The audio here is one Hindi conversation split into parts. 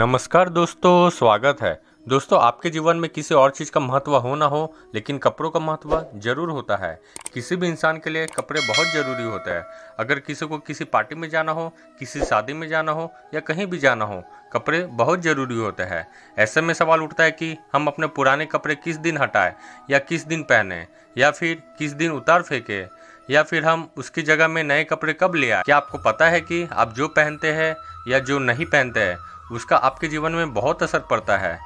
नमस्कार दोस्तों स्वागत है दोस्तों आपके जीवन में किसी और चीज़ का महत्व हो ना हो लेकिन कपड़ों का महत्व ज़रूर होता है किसी भी इंसान के लिए कपड़े बहुत ज़रूरी होते हैं अगर किसी को किसी पार्टी में जाना हो किसी शादी में जाना हो या कहीं भी जाना हो कपड़े बहुत ज़रूरी होते हैं ऐसे में सवाल उठता है कि हम अपने पुराने कपड़े किस दिन हटाएं या किस दिन पहने या फिर किस दिन उतार फेंके या फिर हम उसकी जगह में नए कपड़े कब ले आए क्या आपको पता है कि आप जो पहनते हैं या जो नहीं पहनते हैं उसका आपके जीवन में बहुत असर पड़ता है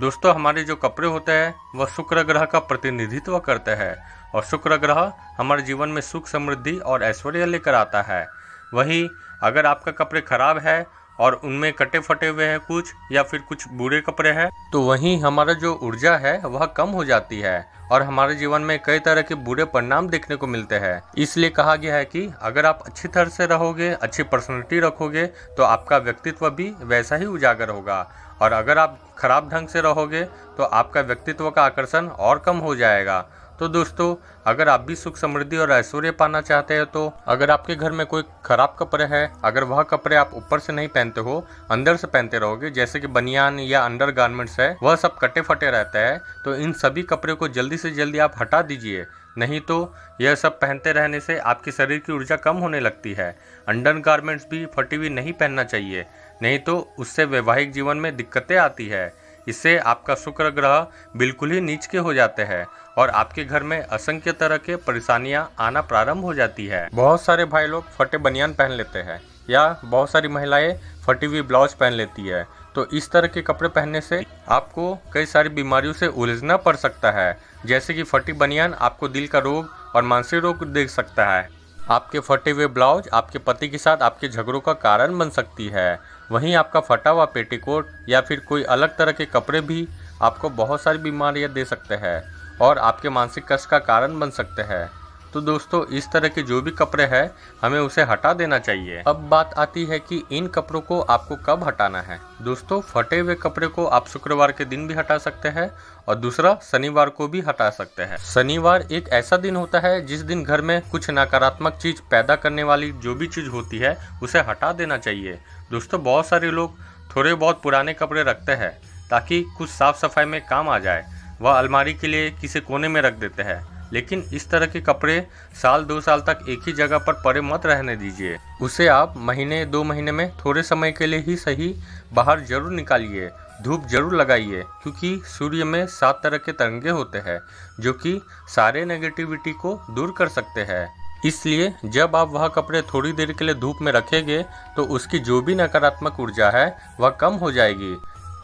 दोस्तों हमारे जो कपड़े होते हैं वह शुक्र ग्रह का प्रतिनिधित्व करते हैं और शुक्र ग्रह हमारे जीवन में सुख समृद्धि और ऐश्वर्य लेकर आता है वहीं अगर आपका कपड़े खराब है और उनमें कटे फटे हुए हैं कुछ या फिर कुछ बुरे कपड़े हैं तो वहीं हमारा जो ऊर्जा है वह कम हो जाती है और हमारे जीवन में कई तरह के बुरे परिणाम देखने को मिलते हैं इसलिए कहा गया है कि अगर आप अच्छी तरह से रहोगे अच्छी पर्सनैलिटी रखोगे तो आपका व्यक्तित्व भी वैसा ही उजागर होगा और अगर आप खराब ढंग से रहोगे तो आपका व्यक्तित्व का आकर्षण और कम हो जाएगा तो दोस्तों अगर आप भी सुख समृद्धि और ऐश्वर्य पाना चाहते हैं तो अगर आपके घर में कोई खराब कपड़े हैं अगर वह कपड़े आप ऊपर से नहीं पहनते हो अंदर से पहनते रहोगे जैसे कि बनियान या अंडर गारमेंट्स है वह सब कटे फटे रहता है तो इन सभी कपड़े को जल्दी से जल्दी आप हटा दीजिए नहीं तो यह सब पहनते रहने से आपके शरीर की ऊर्जा कम होने लगती है अंडर गारमेंट्स भी फटी हुई नहीं पहनना चाहिए नहीं तो उससे वैवाहिक जीवन में दिक्कतें आती है इससे आपका शुक्र ग्रह बिल्कुल ही नीच के हो जाते हैं और आपके घर में असंख्य तरह के परेशानियां आना प्रारंभ हो जाती है बहुत सारे भाई लोग फटे बनियान पहन लेते हैं या बहुत सारी महिलाएं फटी हुई ब्लाउज पहन लेती है तो इस तरह के कपड़े पहनने से आपको कई सारी बीमारियों से उलझना पड़ सकता है जैसे कि फटी बनियान आपको दिल का रोग और मानसिक रोग देख सकता है आपके फटे हुए ब्लाउज आपके पति के साथ आपके झगड़ों का कारण बन सकती है वहीं आपका फटा हुआ पेटीकोट या फिर कोई अलग तरह के कपड़े भी आपको बहुत सारी बीमारियां दे सकते हैं और आपके मानसिक कष्ट का कारण बन सकते हैं तो दोस्तों इस तरह के जो भी कपड़े हैं हमें उसे हटा देना चाहिए अब बात आती है कि इन कपड़ों को आपको कब हटाना है दोस्तों फटे हुए कपड़े को आप शुक्रवार के दिन भी हटा सकते हैं और दूसरा शनिवार को भी हटा सकते हैं शनिवार एक ऐसा दिन होता है जिस दिन घर में कुछ नकारात्मक चीज पैदा करने वाली जो भी चीज होती है उसे हटा देना चाहिए दोस्तों बहुत सारे लोग थोड़े बहुत पुराने कपड़े रखते हैं ताकि कुछ साफ सफाई में काम आ जाए वह अलमारी के लिए किसी कोने में रख देते हैं लेकिन इस तरह के कपड़े साल दो साल तक एक ही जगह पर पड़े मत रहने दीजिए उसे आप महीने दो महीने में थोड़े समय के लिए ही सही बाहर जरूर निकालिए धूप जरूर लगाइए क्योंकि सूर्य में सात तरह के तरंगे होते हैं जो कि सारे नेगेटिविटी को दूर कर सकते हैं इसलिए जब आप वह कपड़े थोड़ी देर के लिए धूप में रखेंगे तो उसकी जो भी नकारात्मक ऊर्जा है वह कम हो जाएगी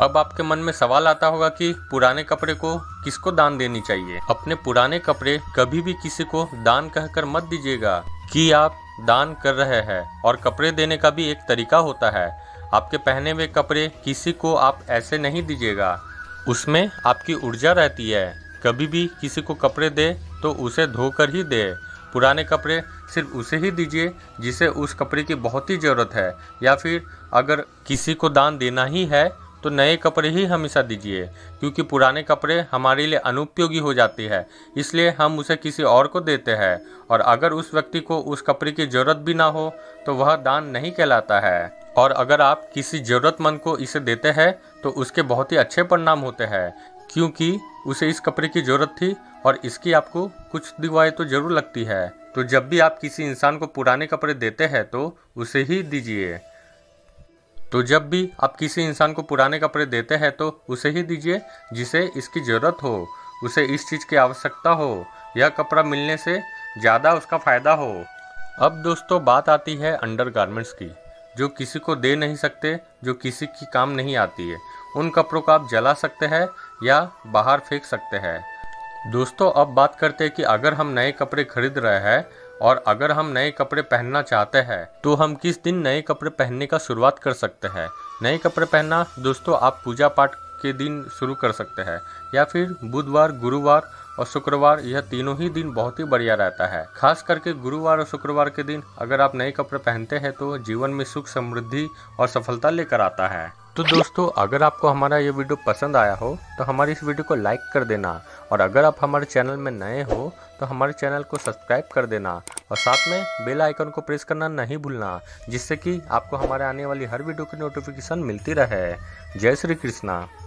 अब आपके मन में सवाल आता होगा कि पुराने कपड़े को किसको दान देनी चाहिए अपने पुराने कपड़े कभी भी किसी को दान कहकर मत दीजिएगा कि आप दान कर रहे हैं और कपड़े देने का भी एक तरीका होता है आपके पहने हुए कपड़े किसी को आप ऐसे नहीं दीजिएगा उसमें आपकी ऊर्जा रहती है कभी भी किसी को कपड़े दे तो उसे धोकर ही दे पुराने कपड़े सिर्फ उसे ही दीजिए जिसे उस कपड़े की बहुत ही ज़रूरत है या फिर अगर किसी को दान देना ही है तो नए कपड़े ही हमेशा दीजिए क्योंकि पुराने कपड़े हमारे लिए अनुपयोगी हो जाती है इसलिए हम उसे किसी और को देते हैं और अगर उस व्यक्ति को उस कपड़े की ज़रूरत भी ना हो तो वह दान नहीं कहलाता है और अगर आप किसी ज़रूरतमंद को इसे देते हैं तो उसके बहुत ही अच्छे परिणाम होते हैं क्योंकि उसे इस कपड़े की ज़रूरत थी और इसकी आपको कुछ दिवाई तो ज़रूर लगती है तो जब भी आप किसी इंसान को पुराने कपड़े देते हैं तो उसे ही दीजिए तो जब भी आप किसी इंसान को पुराने कपड़े देते हैं तो उसे ही दीजिए जिसे इसकी ज़रूरत हो उसे इस चीज़ की आवश्यकता हो यह कपड़ा मिलने से ज़्यादा उसका फ़ायदा हो अब दोस्तों बात आती है अंडर गारमेंट्स की जो किसी को दे नहीं सकते जो किसी की काम नहीं आती है उन कपड़ों को आप जला सकते हैं या बाहर फेंक सकते हैं दोस्तों अब बात करते हैं कि अगर हम नए कपड़े खरीद रहे हैं और अगर हम नए कपड़े पहनना चाहते हैं तो हम किस दिन नए कपड़े पहनने का शुरुआत कर सकते हैं नए कपड़े पहनना दोस्तों आप पूजा पाठ के दिन शुरू कर सकते हैं या फिर बुधवार गुरुवार और शुक्रवार यह तीनों ही दिन बहुत ही बढ़िया रहता है खास करके गुरुवार और शुक्रवार के दिन अगर आप नए कपड़े पहनते हैं तो जीवन में सुख समृद्धि और सफलता लेकर आता है तो दोस्तों अगर आपको हमारा ये वीडियो पसंद आया हो तो हमारी इस वीडियो को लाइक कर देना और अगर आप हमारे चैनल में नए हो तो हमारे चैनल को सब्सक्राइब कर देना और साथ में बेल आइकन को प्रेस करना नहीं भूलना जिससे कि आपको हमारे आने वाली हर वीडियो की नोटिफिकेशन मिलती रहे जय श्री कृष्णा